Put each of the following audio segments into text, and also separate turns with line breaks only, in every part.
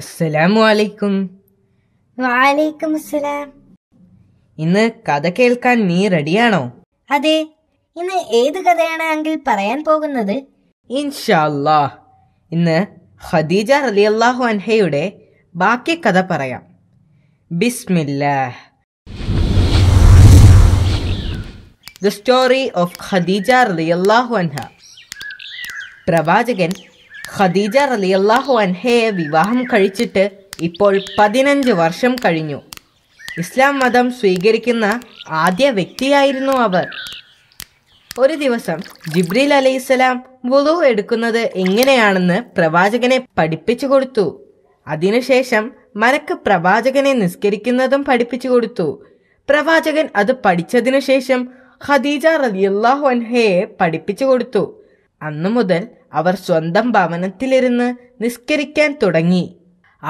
അസ്സലാമു അലൈക്കും ഇന്ന് കഥ കേൾക്കാൻ നീ റെഡിയാണോ അതെ ഇന്ന് ഏത് കഥയാണ് അങ്കിൽ പറയാൻ പോകുന്നത് ഇൻഷാല്ലാ ഇന്ന് ഖദീജ റലിയല്ലാഹു അൻഹയുടെ ബാക്കി കഥ പറയാം ബിസ്മില്ലാഹ് ദ സ്റ്റോറി ഓഫ് ഖദീജ റലിയല്ലാഹു അൻഹ പ്രവാചകൻ ഖദീജ റലിയല്ലാഹു അൻഹയെ വിവാഹം കഴിച്ചിട്ട് ഇപ്പോൾ പതിനഞ്ച് വർഷം കഴിഞ്ഞു ഇസ്ലാം മതം സ്വീകരിക്കുന്ന ആദ്യ വ്യക്തിയായിരുന്നു അവർ ഒരു ദിവസം ജിബ്രീൽ അലൈഹിസ്സലാം വുളു എടുക്കുന്നത് എങ്ങനെയാണെന്ന് പ്രവാചകനെ പഠിപ്പിച്ചു കൊടുത്തു അതിനുശേഷം മലക്ക് പ്രവാചകനെ നിസ്കരിക്കുന്നതും പഠിപ്പിച്ചു കൊടുത്തു പ്രവാചകൻ അത് പഠിച്ചതിനു ശേഷം ഖദീജ റലിയല്ലാഹു അൻഹയെ പഠിപ്പിച്ചു കൊടുത്തു അന്നു മുതൽ അവർ സ്വന്തം ഭവനത്തിലിരുന്ന് നിസ്കരിക്കാൻ തുടങ്ങി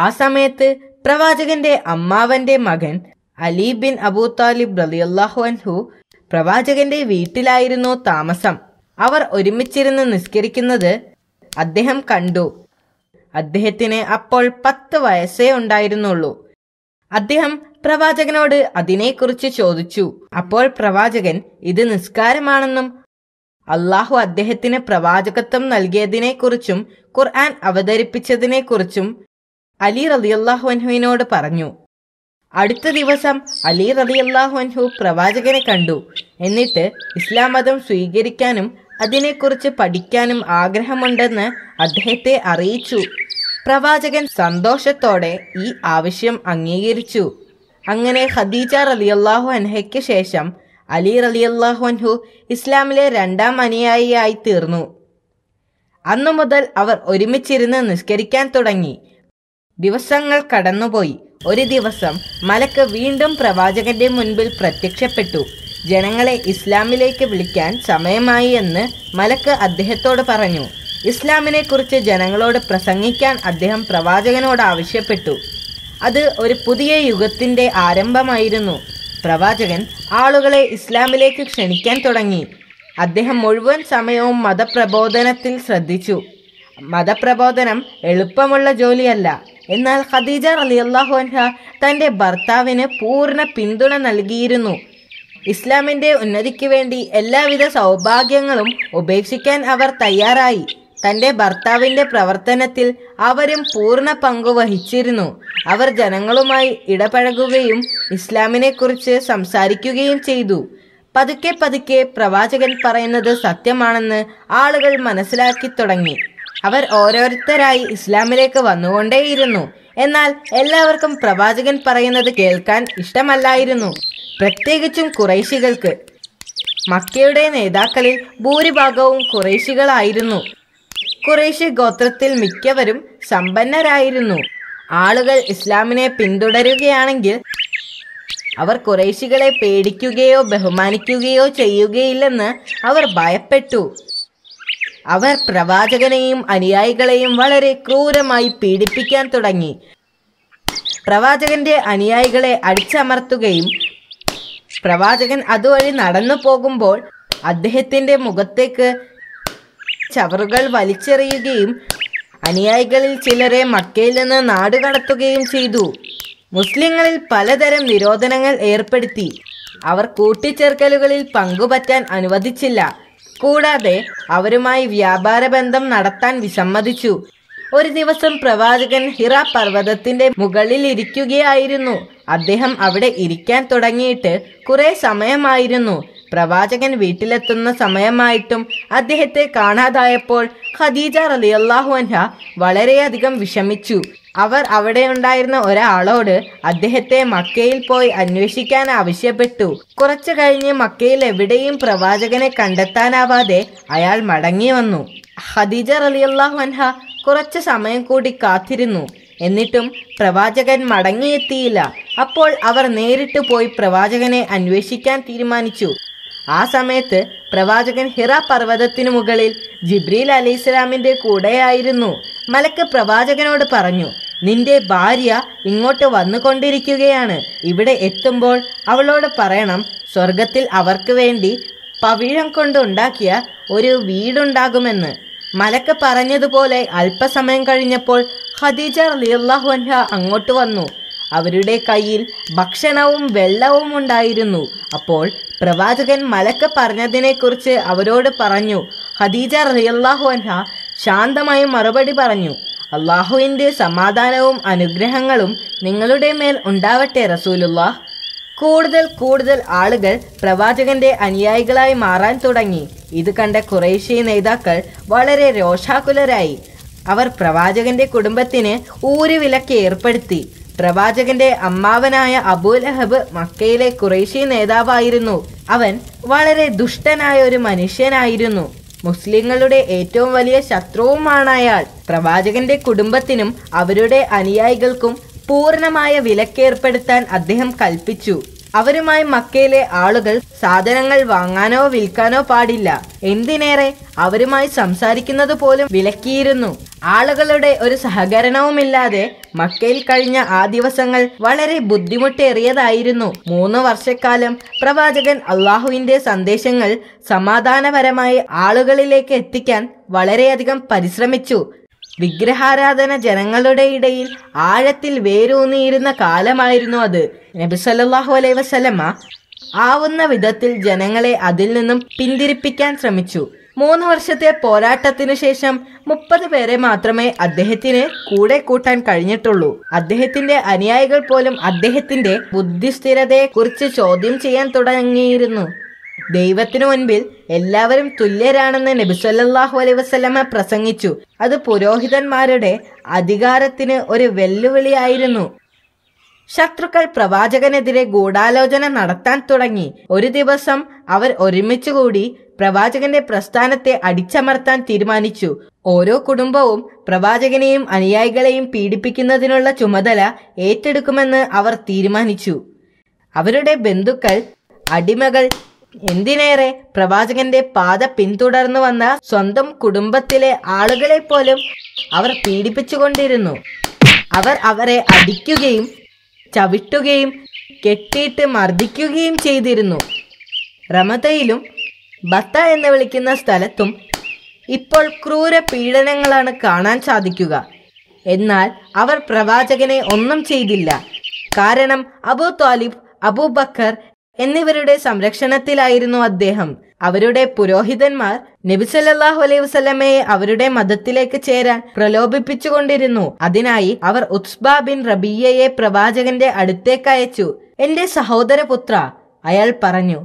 ആ സമയത്ത് പ്രവാചകന്റെ അമ്മാവന്റെ മകൻ അലി ബിൻ അബൂ താലിബ് റലിയല്ലാഹു അൻഹു പ്രവാചകന്റെ വീട്ടിലായിരുന്നു താമസം അവർ ഒരുമിച്ചിരുന്ന് നിസ്കരിക്കുന്നത് അദ്ദേഹം കണ്ടു അദ്ദേഹത്തിന് അപ്പോൾ പത്ത് വയസ്സേ ഉണ്ടായിരുന്നുള്ളൂ അദ്ദേഹം പ്രവാചകനോട് അതിനെക്കുറിച്ച് ചോദിച്ചു അപ്പോൾ പ്രവാചകൻ ഇത് നിസ്കാരമാണെന്നും അള്ളാഹു അദ്ദേഹത്തിന് പ്രവാചകത്വം നൽകിയതിനെക്കുറിച്ചും ഖുർആൻ അവതരിപ്പിച്ചതിനെക്കുറിച്ചും അലി റലിയല്ലാഹു അൻഹുവിനോട് പറഞ്ഞു അടുത്ത ദിവസം അലി റലിയല്ലാഹു അൻഹു പ്രവാചകനെ കണ്ടു എന്നിട്ട് ഇസ്ലാം മതം സ്വീകരിക്കാനും അതിനെക്കുറിച്ച് പഠിക്കാനും ആഗ്രഹമുണ്ടെന്ന് അദ്ദേഹത്തെ അറിയിച്ചു പ്രവാചകൻ സന്തോഷത്തോടെ ഈ ആവശ്യം അംഗീകരിച്ചു അങ്ങനെ ഖദീജ റലിയല്ലാഹു അൻഹയ്ക്ക് ശേഷം അലി റലിയല്ലാഹു അൻഹു ഇസ്ലാമിലെ രണ്ടാം അനുയായിയായി തീർന്നു അന്നു മുതൽ അവർ ഒരുമിച്ചിരുന്ന് നിസ്കരിക്കാൻ തുടങ്ങി ദിവസങ്ങൾ കടന്നുപോയി ഒരു ദിവസം മലക്ക് വീണ്ടും പ്രവാചകന്റെ മുൻപിൽ പ്രത്യക്ഷപ്പെട്ടു ജനങ്ങളെ ഇസ്ലാമിലേക്ക് വിളിക്കാൻ സമയമായി എന്ന് മലക്ക് അദ്ദേഹത്തോട് പറഞ്ഞു ഇസ്ലാമിനെക്കുറിച്ച് ജനങ്ങളോട് പ്രസംഗിക്കാൻ അദ്ദേഹം പ്രവാചകനോട് ആവശ്യപ്പെട്ടു അത് ഒരു പുതിയ യുഗത്തിൻ്റെ ആരംഭമായിരുന്നു പ്രവാചകൻ ആളുകളെ ഇസ്ലാമിലേക്ക് ക്ഷണിക്കാൻ തുടങ്ങി അദ്ദേഹം മുഴുവൻ സമയവും മതപ്രബോധനത്തിൽ ശ്രദ്ധിച്ചു മതപ്രബോധനം എളുപ്പമുള്ള ജോലിയല്ല എന്നാൽ ഖദീജ അലി അൻഹ തൻ്റെ ഭർത്താവിന് പൂർണ്ണ പിന്തുണ നൽകിയിരുന്നു ഇസ്ലാമിൻ്റെ ഉന്നതിക്ക് വേണ്ടി എല്ലാവിധ സൗഭാഗ്യങ്ങളും ഉപേക്ഷിക്കാൻ അവർ തയ്യാറായി തന്റെ ഭർത്താവിന്റെ പ്രവർത്തനത്തിൽ അവരും പൂർണ്ണ പങ്കുവഹിച്ചിരുന്നു അവർ ജനങ്ങളുമായി ഇടപഴകുകയും ഇസ്ലാമിനെക്കുറിച്ച് സംസാരിക്കുകയും ചെയ്തു പതുക്കെ പതുക്കെ പ്രവാചകൻ പറയുന്നത് സത്യമാണെന്ന് ആളുകൾ മനസ്സിലാക്കി തുടങ്ങി അവർ ഓരോരുത്തരായി ഇസ്ലാമിലേക്ക് വന്നുകൊണ്ടേയിരുന്നു എന്നാൽ എല്ലാവർക്കും പ്രവാചകൻ പറയുന്നത് കേൾക്കാൻ ഇഷ്ടമല്ലായിരുന്നു പ്രത്യേകിച്ചും കുറേശികൾക്ക് മക്കയുടെ നേതാക്കളിൽ ഭൂരിഭാഗവും കുറേശികളായിരുന്നു കുറേശ് ഗോത്രത്തിൽ മിക്കവരും സമ്പന്നരായിരുന്നു ആളുകൾ ഇസ്ലാമിനെ പിന്തുടരുകയാണെങ്കിൽ അവർ കുറേശികളെ പേടിക്കുകയോ ബഹുമാനിക്കുകയോ ചെയ്യുകയില്ലെന്ന് അവർ ഭയപ്പെട്ടു അവർ പ്രവാചകനെയും അനുയായികളെയും വളരെ ക്രൂരമായി പീഡിപ്പിക്കാൻ തുടങ്ങി പ്രവാചകന്റെ അനുയായികളെ അടിച്ചമർത്തുകയും പ്രവാചകൻ അതുവഴി നടന്നു പോകുമ്പോൾ അദ്ദേഹത്തിന്റെ മുഖത്തേക്ക് ചവറുകൾ വലിച്ചെറിയുകയും അനുയായികളിൽ ചിലരെ മക്കയിൽ നിന്ന് നാടുകടത്തുകയും ചെയ്തു മുസ്ലിങ്ങളിൽ പലതരം നിരോധനങ്ങൾ ഏർപ്പെടുത്തി അവർ കൂട്ടിച്ചേർക്കലുകളിൽ പങ്കുപറ്റാൻ അനുവദിച്ചില്ല കൂടാതെ അവരുമായി വ്യാപാര ബന്ധം നടത്താൻ വിസമ്മതിച്ചു ഒരു ദിവസം പ്രവാചകൻ ഹിറ പർവ്വതത്തിന്റെ മുകളിൽ ഇരിക്കുകയായിരുന്നു അദ്ദേഹം അവിടെ ഇരിക്കാൻ തുടങ്ങിയിട്ട് കുറെ സമയമായിരുന്നു പ്രവാചകൻ വീട്ടിലെത്തുന്ന സമയമായിട്ടും അദ്ദേഹത്തെ കാണാതായപ്പോൾ ഖദീജ റലിയല്ലാഹു അൻഹ വളരെയധികം വിഷമിച്ചു അവർ അവിടെ ഉണ്ടായിരുന്ന ഒരാളോട് അദ്ദേഹത്തെ മക്കയിൽ പോയി അന്വേഷിക്കാൻ ആവശ്യപ്പെട്ടു കുറച്ചു കഴിഞ്ഞ് മക്കയിൽ എവിടെയും പ്രവാചകനെ കണ്ടെത്താനാവാതെ അയാൾ മടങ്ങി വന്നു ഖദീജ റലിയല്ലാഹു അൻഹ കുറച്ച് സമയം കൂടി കാത്തിരുന്നു എന്നിട്ടും പ്രവാചകൻ മടങ്ങിയെത്തിയില്ല അപ്പോൾ അവർ നേരിട്ട് പോയി പ്രവാചകനെ അന്വേഷിക്കാൻ തീരുമാനിച്ചു ആ സമയത്ത് പ്രവാചകൻ ഹിറ പർവ്വതത്തിനു മുകളിൽ ജിബ്രീൽ അലി ഇസ്ലാമിന്റെ കൂടെയായിരുന്നു മലക്ക് പ്രവാചകനോട് പറഞ്ഞു നിന്റെ ഭാര്യ ഇങ്ങോട്ട് വന്നുകൊണ്ടിരിക്കുകയാണ് ഇവിടെ എത്തുമ്പോൾ അവളോട് പറയണം സ്വർഗത്തിൽ അവർക്ക് വേണ്ടി പവിഴം കൊണ്ടുണ്ടാക്കിയ ഒരു വീടുണ്ടാകുമെന്ന് മലക്ക് പറഞ്ഞതുപോലെ അല്പസമയം കഴിഞ്ഞപ്പോൾ ഖദീജ ലിയല്ലാഹുൻഹ അങ്ങോട്ട് വന്നു അവരുടെ കയ്യിൽ ഭക്ഷണവും വെള്ളവും ഉണ്ടായിരുന്നു അപ്പോൾ പ്രവാചകൻ മലക്ക കുറിച്ച് അവരോട് പറഞ്ഞു ഖദീജ റളിയല്ലാഹു അൻഹ ശാന്തമായി മറുപടി പറഞ്ഞു അള്ളാഹുവിൻ്റെ സമാധാനവും അനുഗ്രഹങ്ങളും നിങ്ങളുടെ മേൽ ഉണ്ടാവട്ടെ റസൂലുള്ള കൂടുതൽ കൂടുതൽ ആളുകൾ പ്രവാചകന്റെ അനുയായികളായി മാറാൻ തുടങ്ങി ഇത് കണ്ട കുറേശ്യ നേതാക്കൾ വളരെ രോഷാകുലരായി അവർ പ്രവാചകന്റെ കുടുംബത്തിന് ഊരുവിലക്ക് ഏർപ്പെടുത്തി പ്രവാചകന്റെ അമ്മാവനായ അബൂലഹബ് മക്കയിലെ കുറേശ്യ നേതാവായിരുന്നു അവൻ വളരെ ദുഷ്ടനായ ഒരു മനുഷ്യനായിരുന്നു മുസ്ലിങ്ങളുടെ ഏറ്റവും വലിയ ശത്രുവുമാണ് അയാൾ പ്രവാചകന്റെ കുടുംബത്തിനും അവരുടെ അനുയായികൾക്കും വിലക്ക് വിലക്കേർപ്പെടുത്താൻ അദ്ദേഹം കൽപ്പിച്ചു അവരുമായി മക്കയിലെ ആളുകൾ സാധനങ്ങൾ വാങ്ങാനോ വിൽക്കാനോ പാടില്ല എന്തിനേറെ അവരുമായി സംസാരിക്കുന്നത് പോലും വിലക്കിയിരുന്നു ആളുകളുടെ ഒരു സഹകരണവുമില്ലാതെ മക്കയിൽ കഴിഞ്ഞ ആ ദിവസങ്ങൾ വളരെ ബുദ്ധിമുട്ടേറിയതായിരുന്നു മൂന്ന് വർഷക്കാലം പ്രവാചകൻ അള്ളാഹുവിന്റെ സന്ദേശങ്ങൾ സമാധാനപരമായി ആളുകളിലേക്ക് എത്തിക്കാൻ വളരെയധികം പരിശ്രമിച്ചു വിഗ്രഹാരാധന ജനങ്ങളുടെ ഇടയിൽ ആഴത്തിൽ വേരൂന്നിയിരുന്ന കാലമായിരുന്നു അത് നബി സല്ലാഹു അലൈ വസലമ ആവുന്ന വിധത്തിൽ ജനങ്ങളെ അതിൽ നിന്നും പിന്തിരിപ്പിക്കാൻ ശ്രമിച്ചു മൂന്ന് വർഷത്തെ പോരാട്ടത്തിനു ശേഷം മുപ്പത് പേരെ മാത്രമേ അദ്ദേഹത്തിന് കൂടെ കൂട്ടാൻ കഴിഞ്ഞിട്ടുള്ളൂ അദ്ദേഹത്തിന്റെ അനുയായികൾ പോലും അദ്ദേഹത്തിന്റെ ബുദ്ധിസ്ഥിരതയെ കുറിച്ച് ചോദ്യം ചെയ്യാൻ തുടങ്ങിയിരുന്നു ദൈവത്തിനു മുൻപിൽ എല്ലാവരും തുല്യരാണെന്ന് നബിസ്വല്ലാഹു അലൈ വസ്ലമ പ്രസംഗിച്ചു അത് പുരോഹിതന്മാരുടെ അധികാരത്തിന് ഒരു വെല്ലുവിളിയായിരുന്നു ശത്രുക്കൾ പ്രവാചകനെതിരെ ഗൂഢാലോചന നടത്താൻ തുടങ്ങി ഒരു ദിവസം അവർ ഒരുമിച്ചുകൂടി പ്രവാചകന്റെ പ്രസ്ഥാനത്തെ അടിച്ചമർത്താൻ തീരുമാനിച്ചു ഓരോ കുടുംബവും പ്രവാചകനെയും അനുയായികളെയും പീഡിപ്പിക്കുന്നതിനുള്ള ചുമതല ഏറ്റെടുക്കുമെന്ന് അവർ തീരുമാനിച്ചു അവരുടെ ബന്ധുക്കൾ അടിമകൾ എന്തിനേറെ പ്രവാചകന്റെ പാത പിന്തുടർന്നു വന്ന സ്വന്തം കുടുംബത്തിലെ ആളുകളെ പോലും അവർ പീഡിപ്പിച്ചുകൊണ്ടിരുന്നു അവർ അവരെ അടിക്കുകയും ചവിട്ടുകയും കെട്ടിയിട്ട് മർദ്ദിക്കുകയും ചെയ്തിരുന്നു റമതയിലും ബത്ത എന്ന് വിളിക്കുന്ന സ്ഥലത്തും ഇപ്പോൾ ക്രൂര പീഡനങ്ങളാണ് കാണാൻ സാധിക്കുക എന്നാൽ അവർ പ്രവാചകനെ ഒന്നും ചെയ്തില്ല കാരണം അബു താലിബ് അബൂബക്കർ എന്നിവരുടെ സംരക്ഷണത്തിലായിരുന്നു അദ്ദേഹം അവരുടെ പുരോഹിതന്മാർ നബിസല്ലാഹു അലൈഹി വസ്ലമയെ അവരുടെ മതത്തിലേക്ക് ചേരാൻ പ്രലോഭിപ്പിച്ചുകൊണ്ടിരുന്നു അതിനായി അവർ ഉത്സ്ബ ബിൻ റബിയയെ പ്രവാചകന്റെ അടുത്തേക്ക് അയച്ചു എന്റെ സഹോദരപുത്ര അയാൾ പറഞ്ഞു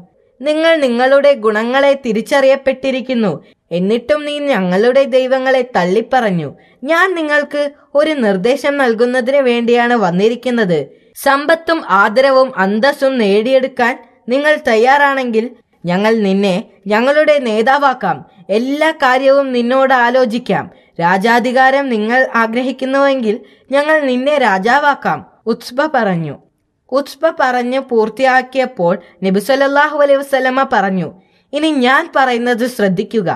നിങ്ങൾ നിങ്ങളുടെ ഗുണങ്ങളെ തിരിച്ചറിയപ്പെട്ടിരിക്കുന്നു എന്നിട്ടും നീ ഞങ്ങളുടെ ദൈവങ്ങളെ തള്ളിപ്പറഞ്ഞു ഞാൻ നിങ്ങൾക്ക് ഒരു നിർദ്ദേശം നൽകുന്നതിന് വേണ്ടിയാണ് വന്നിരിക്കുന്നത് സമ്പത്തും ആദരവും അന്തസ്സും നേടിയെടുക്കാൻ നിങ്ങൾ തയ്യാറാണെങ്കിൽ ഞങ്ങൾ നിന്നെ ഞങ്ങളുടെ നേതാവാക്കാം എല്ലാ കാര്യവും നിന്നോട് ആലോചിക്കാം രാജാധികാരം നിങ്ങൾ ആഗ്രഹിക്കുന്നുവെങ്കിൽ ഞങ്ങൾ നിന്നെ രാജാവാക്കാം ഉത്സ്ബ പറഞ്ഞു കുത്ബ പറഞ്ഞു പൂർത്തിയാക്കിയപ്പോൾ നബി സല്ലാഹു അലൈഹി വസ്ലമ പറഞ്ഞു ഇനി ഞാൻ പറയുന്നത് ശ്രദ്ധിക്കുക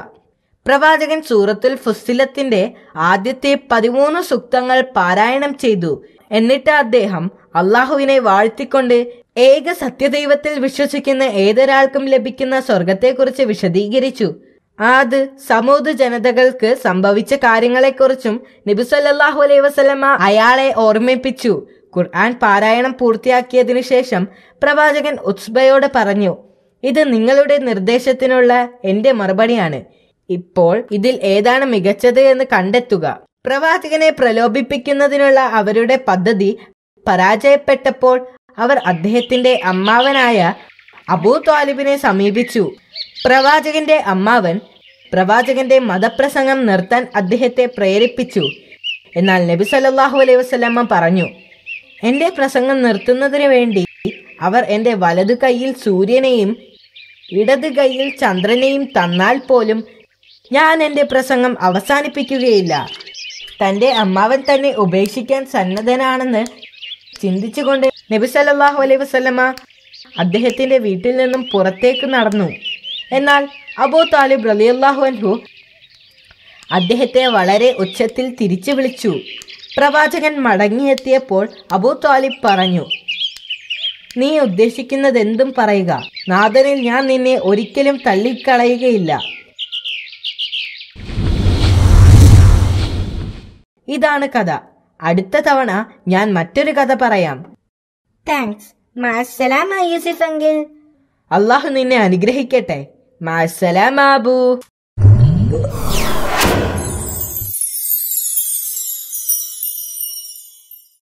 പ്രവാചകൻ സൂറത്തുൽ ഫുസ്സിലത്തിന്റെ ആദ്യത്തെ പതിമൂന്ന് സുക്തങ്ങൾ പാരായണം ചെയ്തു എന്നിട്ട് അദ്ദേഹം അള്ളാഹുവിനെ വാഴ്ത്തിക്കൊണ്ട് ഏക സത്യദൈവത്തിൽ വിശ്വസിക്കുന്ന ഏതൊരാൾക്കും ലഭിക്കുന്ന സ്വർഗത്തെക്കുറിച്ച് വിശദീകരിച്ചു ആദ് സമൂഹ ജനതകൾക്ക് സംഭവിച്ച കാര്യങ്ങളെക്കുറിച്ചും നബിസല്ലാഹു അലൈഹി അയാളെ ഓർമ്മിപ്പിച്ചു ഖുർആൻ പാരായണം പൂർത്തിയാക്കിയതിനു ശേഷം പ്രവാചകൻ ഉത്സ്ബയോട് പറഞ്ഞു ഇത് നിങ്ങളുടെ നിർദ്ദേശത്തിനുള്ള എന്റെ മറുപടിയാണ് ഇപ്പോൾ ഇതിൽ ഏതാണ് മികച്ചത് എന്ന് കണ്ടെത്തുക പ്രവാചകനെ പ്രലോഭിപ്പിക്കുന്നതിനുള്ള അവരുടെ പദ്ധതി പരാജയപ്പെട്ടപ്പോൾ അവർ അദ്ദേഹത്തിന്റെ അമ്മാവനായ അബൂ താലിബിനെ സമീപിച്ചു പ്രവാചകന്റെ അമ്മാവൻ പ്രവാചകന്റെ മതപ്രസംഗം നിർത്താൻ അദ്ദേഹത്തെ പ്രേരിപ്പിച്ചു എന്നാൽ നബി സല്ലാഹു അലൈഹി വസ്ലമ്മ പറഞ്ഞു എന്റെ പ്രസംഗം നിർത്തുന്നതിന് വേണ്ടി അവർ എൻ്റെ വലതു കൈയിൽ സൂര്യനെയും ഇടത് കൈയിൽ ചന്ദ്രനെയും തന്നാൽ പോലും ഞാൻ എൻ്റെ പ്രസംഗം അവസാനിപ്പിക്കുകയില്ല തൻ്റെ അമ്മാവൻ തന്നെ ഉപേക്ഷിക്കാൻ സന്നദ്ധനാണെന്ന് ചിന്തിച്ചുകൊണ്ട് നബി സല്ലാഹു അലൈഹി വസ്ലമ അദ്ദേഹത്തിന്റെ വീട്ടിൽ നിന്നും പുറത്തേക്ക് നടന്നു എന്നാൽ അബൂ താലിബ് റലിയല്ലാഹു അൻഹു അദ്ദേഹത്തെ വളരെ ഉച്ചത്തിൽ തിരിച്ചു വിളിച്ചു പ്രവാചകൻ മടങ്ങിയെത്തിയപ്പോൾ അബൂ താലിബ് പറഞ്ഞു നീ ഉദ്ദേശിക്കുന്നത് എന്തും പറയുക നാഥനിൽ ഞാൻ നിന്നെ ഒരിക്കലും തള്ളിക്കളയുകയില്ല ഇതാണ് കഥ അടുത്ത തവണ ഞാൻ മറ്റൊരു കഥ പറയാം താങ്ക്സ് മാസലാമ യൂസിഫ് അങ്കിൾ അള്ളാഹു നിന്നെ അനുഗ്രഹിക്കട്ടെ മാസലാമാബൂ